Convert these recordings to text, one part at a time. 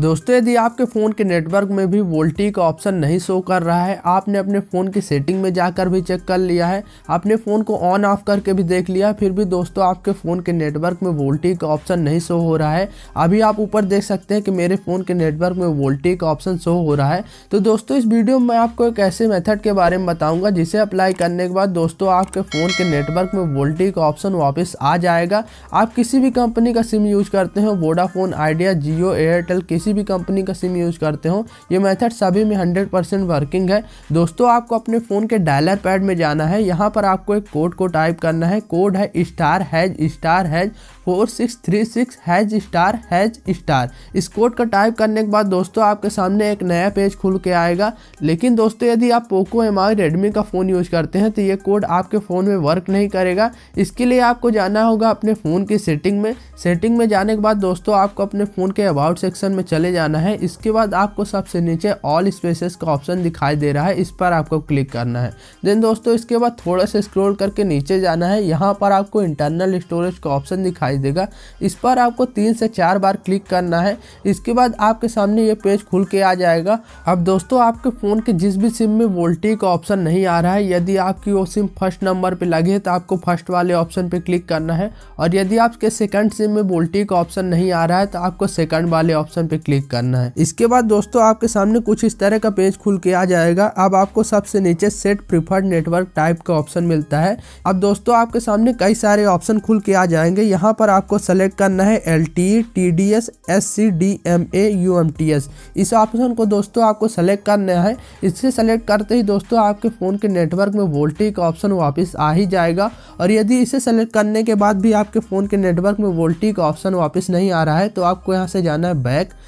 दोस्तों यदि आपके फ़ोन के नेटवर्क में भी वोल्टी का ऑप्शन नहीं शो कर रहा है आपने अपने फ़ोन की सेटिंग में जाकर भी चेक कर लिया है आपने फ़ोन को ऑन ऑफ करके भी देख लिया फिर भी दोस्तों आपके फ़ोन के नेटवर्क में वोल्टी का ऑप्शन नहीं शो हो रहा है अभी आप ऊपर देख सकते हैं कि मेरे फ़ोन के नेटवर्क में वोल्टी का ऑप्शन शो हो रहा है तो दोस्तों इस वीडियो में आपको एक ऐसे मेथड के बारे में बताऊँगा जिसे अप्लाई करने के बाद दोस्तों आपके फ़ोन के नेटवर्क में वोल्टी का ऑप्शन वापस आ जाएगा आप किसी भी कंपनी का सिम यूज़ करते हो वोडाफोन आइडिया जियो एयरटेल किसी किसी भी कंपनी का सिम यूज़ करते हो ये मेथड सभी में हंड्रेड परसेंट वर्किंग है दोस्तों आपको अपने फ़ोन के डायलर पैड में जाना है यहाँ पर आपको एक कोड को टाइप करना है कोड है star hash star hash four six three six hash star hash star इस कोड का टाइप करने के बाद दोस्तों आपके सामने एक नया पेज खुल के आएगा लेकिन दोस्तों यदि आप पोको एम आई रेडमी का फ़ोन यूज़ करते हैं तो ये कोड आपके फ़ोन में वर्क नहीं करेगा इसके लिए आपको जाना होगा अपने फ़ोन की सेटिंग में सेटिंग में जाने के बाद दोस्तों आपको अपने फ़ोन के अबाउट सेक्शन में चले जाना है इसके बाद आपको सबसे नीचे ऑल स्पेसेस का ऑप्शन दिखाई दे रहा है इस पर आपको क्लिक करना है देन दोस्तों इसके बाद थोड़ा सा स्क्रोल करके नीचे जाना है यहाँ पर आपको इंटरनल स्टोरेज का ऑप्शन दिखाई देगा इस पर आपको तीन से चार बार क्लिक करना है इसके बाद आपके सामने ये पेज खुल के आ जाएगा अब दोस्तों आपके फ़ोन के जिस भी सिम में वोल्टी का ऑप्शन नहीं आ रहा है यदि आपकी वो सिम फर्स्ट नंबर पर लगे तो आपको फर्स्ट वाले ऑप्शन पर क्लिक करना है और यदि आपके सेकंड सिम में वोल्टी का ऑप्शन नहीं आ रहा है तो आपको सेकंड वाले ऑप्शन पर क्लिक करना है इसके बाद दोस्तों आपके सामने कुछ इस तरह का पेज खुल के आ जाएगा अब आपको सबसे नीचे सेट प्रिफर्ड नेटवर्क टाइप का ऑप्शन मिलता है अब दोस्तों आपके सामने कई सारे ऑप्शन खुल के आ जाएंगे यहाँ पर आपको सेलेक्ट करना है L T T D S S C D M A U M T S इस ऑप्शन को दोस्तों आपको सेलेक्ट करना है इससे सेलेक्ट करते ही दोस्तों आपके फ़ोन के नेटवर्क में वोल्टेज का ऑप्शन वापस आ ही जाएगा और यदि इसे सेलेक्ट करने के बाद भी आपके फ़ोन के नेटवर्क में वोल्टेज का ऑप्शन वापस नहीं आ रहा है तो आपको यहाँ से जाना है बैक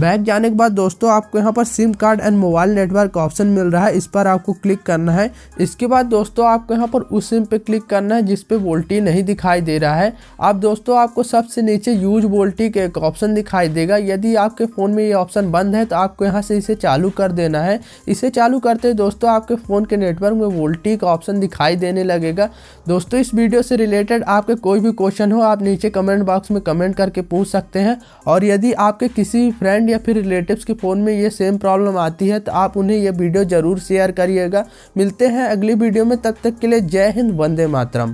बैक जाने के बाद दोस्तों आपको यहाँ पर SIM card and mobile network का ऑप्शन मिल रहा है इस पर आपको क्लिक करना है इसके बाद दोस्तों आपको यहाँ पर उस सिम पे क्लिक करना है जिस पे वोल्टी नहीं दिखाई दे रहा है आप दोस्तों आपको सबसे नीचे यूज वोल्टी का एक ऑप्शन दिखाई देगा यदि आपके फ़ोन में ये ऑप्शन बंद है तो आपको यहाँ से इसे चालू कर देना है इसे चालू करते दोस्तों आपके फ़ोन के नेटवर्क में वोल्टी का ऑप्शन दिखाई देने लगेगा दोस्तों इस वीडियो से रिलेटेड आपके कोई भी क्वेश्चन हो आप नीचे कमेंट बॉक्स में कमेंट करके पूछ सकते हैं और यदि आपके किसी फ्रेंड फ्रेंड या फिर रिलेटिव्स के फ़ोन में ये सेम प्रॉब्लम आती है तो आप उन्हें यह वीडियो ज़रूर शेयर करिएगा मिलते हैं अगली वीडियो में तब तक के लिए जय हिंद वंदे मातरम